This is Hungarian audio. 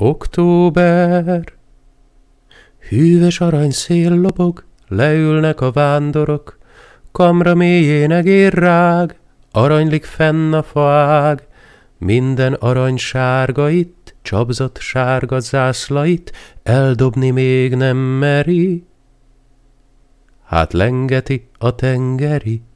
Október, hűvös szél lobog, leülnek a vándorok, kamra mélyén rág, aranylik fenn a faág, minden arany sárga itt, csapzat sárga zászlait, eldobni még nem meri. Hát lengeti a tengeri.